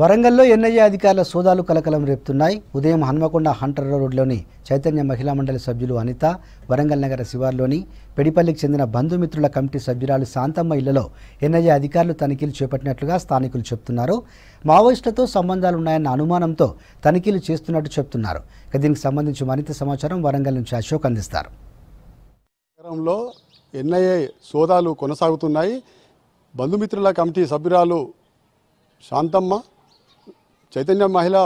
వరంగల్లో ఎన్ఐఏ అధికారుల సోదాలు కలకలం రేపుతున్నాయి ఉదయం హన్మకొండ హంటర్ రోడ్లోని చైతన్య మహిళా మండలి సభ్యులు అనిత వరంగల్ నగర శివార్లోని పెడిపల్లికి చెందిన బంధుమిత్రుల కమిటీ సభ్యురాలు శాంతమ్మ ఇళ్లలో ఎన్ఐఏ అధికారులు తనిఖీలు చేపట్టినట్లుగా స్థానికులు చెబుతున్నారు మావోయిస్టులతో సంబంధాలున్నాయన్న అనుమానంతో తనిఖీలు చేస్తున్నట్టు చెబుతున్నారు దీనికి సంబంధించి మరింత సమాచారం వరంగల్ నుంచి అశోక్ అందిస్తారు ఎన్ఐఏ సోదాలు కొనసాగుతున్నాయి బంధుమిత్రుల కమిటీ సభ్యురాలు శాంతమ్మ చైతన్య మహిళా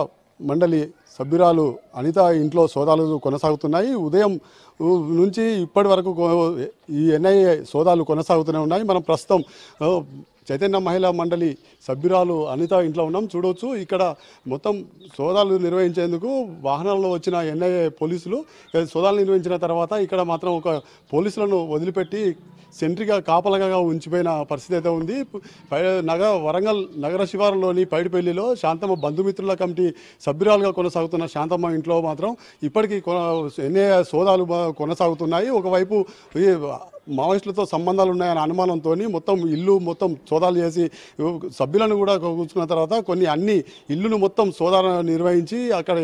మండలి సభ్యురాలు అనిత ఇంట్లో సోదాలు కొనసాగుతున్నాయి ఉదయం నుంచి ఇప్పటి వరకు ఈ ఎన్ఐఏ సోదాలు కొనసాగుతూనే ఉన్నాయి మనం ప్రస్తుతం చైతన్య మహిళా మండలి సభ్యురాలు అనిత ఇంట్లో ఉన్నాం చూడవచ్చు ఇక్కడ మొత్తం సోదాలు నిర్వహించేందుకు వాహనాల్లో వచ్చిన ఎన్ఐఏ పోలీసులు సోదాలు నిర్వహించిన తర్వాత ఇక్కడ మాత్రం ఒక పోలీసులను వదిలిపెట్టి సెంట్రీగా కాపలగా ఉంచిపోయిన పరిస్థితి అయితే ఉంది నగ వరంగల్ నగర శివారంలోని పైడిపల్లిలో శాంతమ్మ బంధుమిత్రుల కమిటీ సభ్యురాలుగా కొనసాగుతున్న శాంతమ్మ ఇంట్లో మాత్రం ఇప్పటికీ ఎన్ఏ సోదాలు కొనసాగుతున్నాయి ఒకవైపు మావోయిస్టులతో సంబంధాలు ఉన్నాయనే అనుమానంతో మొత్తం ఇల్లు మొత్తం సోదాలు చేసి సభ్యులను కూడా కూర్చున్న తర్వాత కొన్ని అన్ని ఇల్లును మొత్తం సోదాలు నిర్వహించి అక్కడ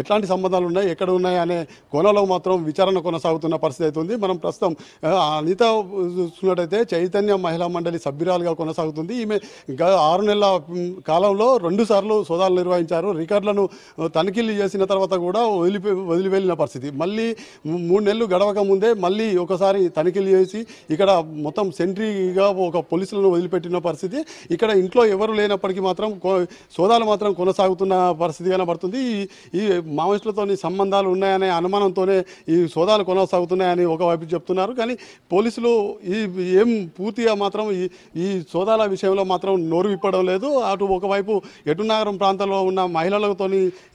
ఎట్లాంటి సంబంధాలు ఉన్నాయి ఎక్కడ ఉన్నాయి అనే కోణంలో మాత్రం విచారణ కొనసాగుతున్న పరిస్థితి అవుతుంది మనం ప్రస్తుతం అనిత చూసినట్టయితే చైతన్య మహిళా మండలి సభ్యురాలుగా కొనసాగుతుంది ఈమె ఆరు నెలల కాలంలో రెండు సార్లు సోదాలు నిర్వహించారు రికార్డులను తనిఖీలు చేసిన తర్వాత కూడా వదిలి వదిలివెళ్ళిన పరిస్థితి మళ్ళీ మూడు నెలలు గడవక ముందే మళ్ళీ ఒకసారి తనిఖీలు చేసి ఇక్కడ మొత్తం సెంట్రీగా ఒక పోలీసులను వదిలిపెట్టిన పరిస్థితి ఇక్కడ ఇంట్లో ఎవరు లేనప్పటికీ మాత్రం సోదాలు మాత్రం కొనసాగుతున్న పరిస్థితి కనబడుతుంది ఈ ఈ మావోయిస్టులతో సంబంధాలు ఉన్నాయనే అనుమానంతోనే ఈ సోదాలు కొనసాగుతున్నాయని ఒకవైపు చెప్తున్నారు కానీ పోలీసులు ఈ ఏం పూర్తిగా మాత్రం ఈ ఈ సోదాల విషయంలో మాత్రం నోరు విప్పడం లేదు అటు ఒకవైపు ఎటునగరం ప్రాంతంలో ఉన్న మహిళలతో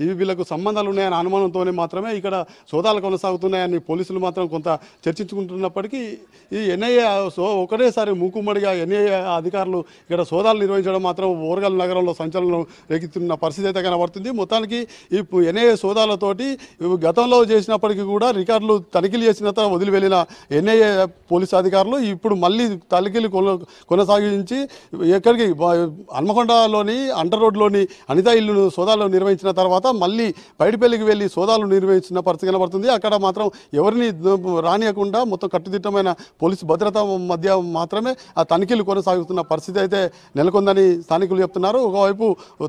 ఇవి వీళ్ళకు సంబంధాలు ఉన్నాయని అనుమానంతోనే మాత్రమే ఇక్కడ సోదాలు కొనసాగుతున్నాయని పోలీసులు మాత్రం కొంత చర్చించుకుంటున్నప్పటికీ ఈ ఎన్ఐఏ సో ఒకటేసారి మూకుమ్మడిగా ఎన్ఐఏ అధికారులు ఇక్కడ సోదాలు నిర్వహించడం మాత్రం ఓరగల్ నగరంలో సంచలనం రేగుతున్న పరిస్థితి అయితే కనబడుతుంది మొత్తానికి ఈ ఎన్ఐఏ సోదాలతోటి గతంలో చేసినప్పటికీ కూడా రికార్డులు తనిఖీలు చేసిన తర్వాత వదిలి వెళ్ళిన ఎన్ఐఏ పోలీసు అధికారులు ఇప్పుడు మళ్ళీ తనిఖీలు కొనసాగించి ఎక్కడికి హన్మకొండలోని అండర్ రోడ్లోని అనితా ఇల్లును సోదాలు నిర్వహించిన తర్వాత మళ్ళీ బయటపల్లికి వెళ్ళి సోదాలు నిర్వహించిన పరిస్థితి కనబడుతుంది అక్కడ మాత్రం ఎవరిని రానియకుండా మొత్తం కట్టుదిట్టమైన పోలీసు భద్రత మధ్య మాత్రమే ఆ తనిఖీలు కొనసాగుతున్న పరిస్థితి అయితే నెలకొందని స్థానికులు చెప్తున్నారు ఒకవైపు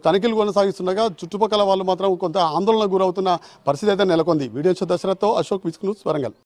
తనిఖీలు కొనసాగిస్తుండగా చుట్టుపక్కల వాళ్ళు మాత్రం కొంత ఆందోళన గురవుతున్న పరిస్థితి అయితే నెలకొంది వీడియో దశరథ్తో అశోక్ విష్ణు వరంగల్